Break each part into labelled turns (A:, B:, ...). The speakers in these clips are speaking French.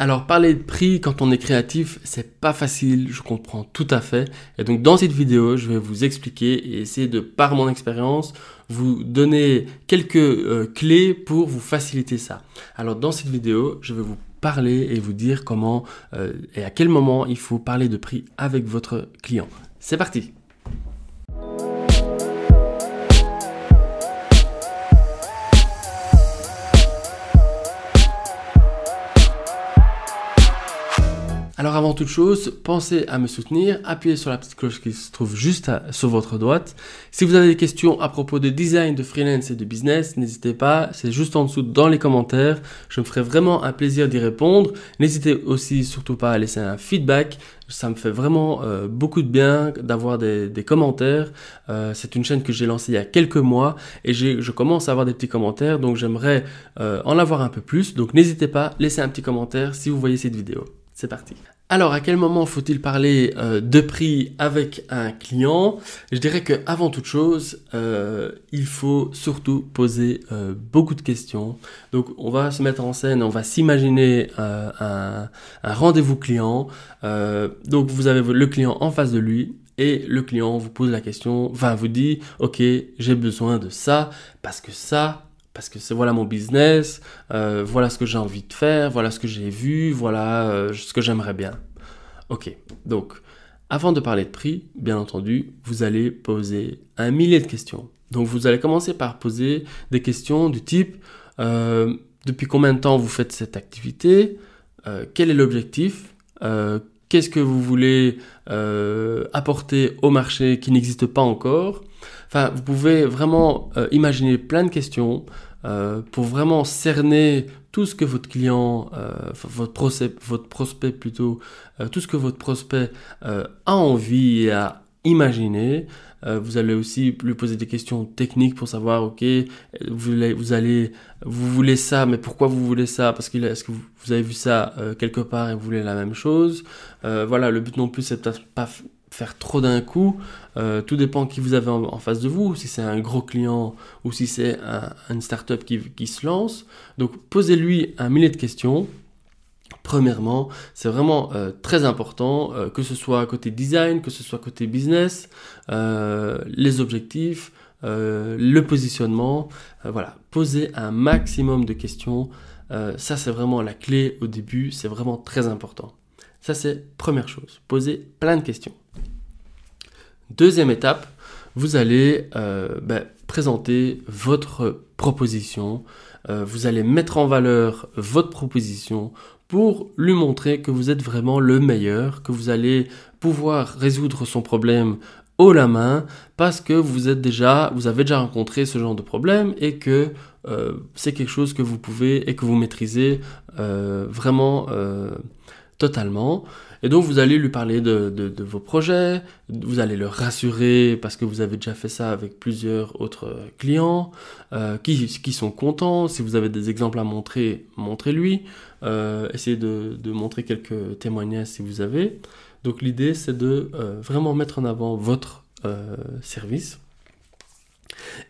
A: Alors parler de prix quand on est créatif, c'est pas facile, je comprends tout à fait. Et donc dans cette vidéo, je vais vous expliquer et essayer de par mon expérience vous donner quelques euh, clés pour vous faciliter ça. Alors dans cette vidéo, je vais vous parler et vous dire comment euh, et à quel moment il faut parler de prix avec votre client. C'est parti. Alors avant toute chose, pensez à me soutenir, appuyez sur la petite cloche qui se trouve juste sur votre droite. Si vous avez des questions à propos de design, de freelance et de business, n'hésitez pas, c'est juste en dessous dans les commentaires. Je me ferai vraiment un plaisir d'y répondre. N'hésitez aussi surtout pas à laisser un feedback. Ça me fait vraiment euh, beaucoup de bien d'avoir des, commentaires. Euh, c'est une chaîne que j'ai lancée il y a quelques mois et je commence à avoir des petits commentaires, donc j'aimerais euh, en avoir un peu plus. Donc n'hésitez pas, laissez un petit commentaire si vous voyez cette vidéo. C'est parti. Alors, à quel moment faut-il parler euh, de prix avec un client Je dirais que avant toute chose, euh, il faut surtout poser euh, beaucoup de questions. Donc, on va se mettre en scène, on va s'imaginer un, un rendez-vous client. donc, vous avez le client en face de lui et le client vous pose la question, Va vous dit, ok, j'ai besoin de ça parce que ça, parce que c'est voilà mon business, euh, voilà ce que j'ai envie de faire, voilà ce que j'ai vu, voilà euh, ce que j'aimerais bien. Ok, donc avant de parler de prix, bien entendu, vous allez poser un millier de questions. Donc vous allez commencer par poser des questions du type euh, depuis combien de temps vous faites cette activité, quel est l'objectif, qu'est-ce que vous voulez apporter au marché qui n'existe pas encore, Enfin, vous pouvez vraiment imaginer plein de questions euh, pour vraiment cerner tout ce que votre client, euh, votre, prospect, votre prospect plutôt, euh, tout ce que votre prospect a envie et a Imaginez, euh, vous allez aussi lui poser des questions techniques pour savoir, ok, vous, allez, vous, voulez ça, mais pourquoi vous voulez ça Parce que est-ce que vous, avez vu ça euh, quelque part et vous voulez la même chose euh, Voilà, le but non plus, c'est de pas faire trop d'un coup. tout dépend qui vous avez en, face de vous, si c'est un gros client ou si c'est un, une startup qui, qui se lance. Donc posez-lui un millier de questions Premièrement, c'est vraiment euh, très important, euh, que ce soit côté design, que ce soit côté business, euh, les objectifs, le positionnement. voilà, poser un maximum de questions. ça, c'est vraiment la clé au début. C'est vraiment très important. Ça, c'est première chose. Poser plein de questions. Deuxième étape, vous allez ben, présenter votre proposition, euh, vous allez mettre en valeur votre proposition pour lui montrer que vous êtes vraiment le meilleur, que vous allez pouvoir résoudre son problème haut la main parce que vous êtes déjà vous avez déjà rencontré ce genre de problème et que euh, c'est quelque chose que vous pouvez et que vous maîtrisez euh, vraiment totalement. Et donc vous allez lui parler de, vos projets, vous allez le rassurer parce que vous avez déjà fait ça avec plusieurs autres clients euh, qui, sont contents. Si vous avez des exemples à montrer, montrez-lui. Euh, essayez de, montrer quelques témoignages si vous avez. Donc l'idée c'est de euh, vraiment mettre en avant votre service.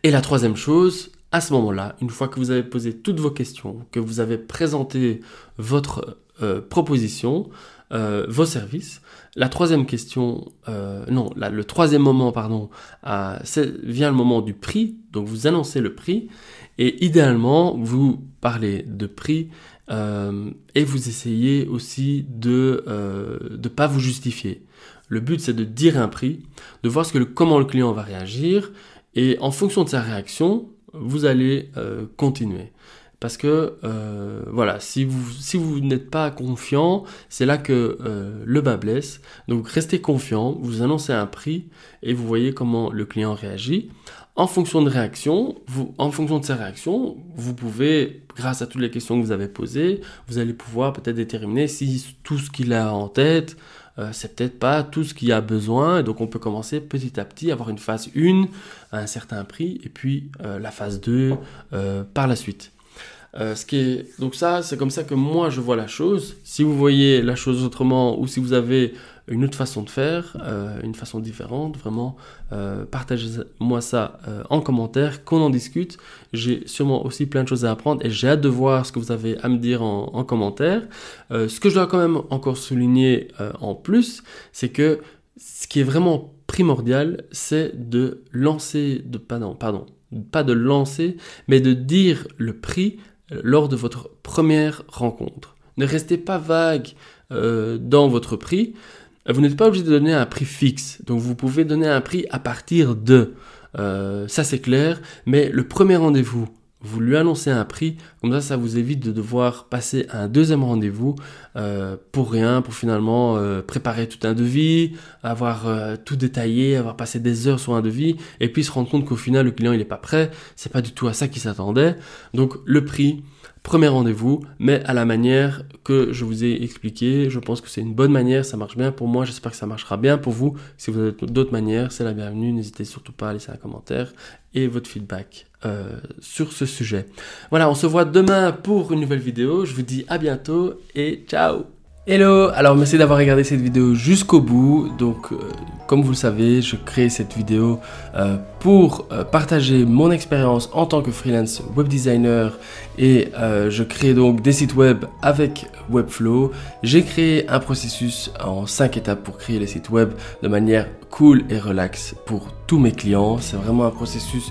A: Et la troisième chose, à ce moment-là, une fois que vous avez posé toutes vos questions, que vous avez présenté votre euh, propositions, euh, vos services. La troisième question, euh, non, le troisième moment, pardon, vient le moment du prix. Donc vous annoncez le prix et idéalement vous parlez de prix et vous essayez aussi de ne pas vous justifier. Le but c'est de dire un prix, de voir ce que le, comment le client va réagir et en fonction de sa réaction, vous allez continuer. Parce que euh, voilà, si vous, n'êtes pas confiant, c'est là que euh, le bas blesse. Donc restez confiant, vous annoncez un prix et vous voyez comment le client réagit. En fonction de réaction, vous, en fonction de sa réaction, vous pouvez, grâce à toutes les questions que vous avez posées, vous allez pouvoir peut-être déterminer si tout ce qu'il a en tête, euh, c'est peut-être pas tout ce qu'il a besoin. donc on peut commencer petit à petit, à avoir une phase 1 à un certain prix, et puis la phase 2 par la suite. Euh, donc ça, c'est comme ça que moi, je vois la chose. Si vous voyez la chose autrement ou si vous avez une autre façon de faire, euh, une façon différente, vraiment, euh, partagez-moi ça en commentaire, qu'on en discute. J'ai sûrement aussi plein de choses à apprendre et j'ai hâte de voir ce que vous avez à me dire en, commentaire. ce que je dois quand même encore souligner en plus, c'est que ce qui est vraiment primordial, c'est de lancer, de, pardon, pas de lancer, mais de dire le prix lors de votre première rencontre. Ne restez pas vague euh, dans votre prix. Vous n'êtes pas obligé de donner un prix fixe, donc vous pouvez donner un prix à partir de... Euh, ça c'est clair, mais le premier rendez-vous, vous lui annoncez un prix, comme ça ça vous évite de devoir passer à un deuxième rendez-vous euh, pour rien, pour finalement euh, préparer tout un devis, avoir euh, tout détaillé, avoir passé des heures sur un devis, et puis se rendre compte qu'au final le client il n'est pas prêt, c'est pas du tout à ça qu'il s'attendait. Donc le prix, premier rendez-vous, mais à la manière que je vous ai expliqué, je pense que c'est une bonne manière, ça marche bien pour moi, j'espère que ça marchera bien pour vous. Si vous avez d'autres manières, c'est la bienvenue, n'hésitez surtout pas à laisser un commentaire et votre feedback. Euh, sur ce sujet. Voilà, on se voit demain pour une nouvelle vidéo. Je vous dis à bientôt et ciao Hello Alors merci d'avoir regardé cette vidéo jusqu'au bout. Donc euh, comme vous le savez, je crée cette vidéo euh, pour partager mon expérience en tant que freelance web designer et je crée donc des sites web avec Webflow. J'ai créé un processus en 5 étapes pour créer les sites web de manière cool et relaxe pour tous mes clients. C'est vraiment un processus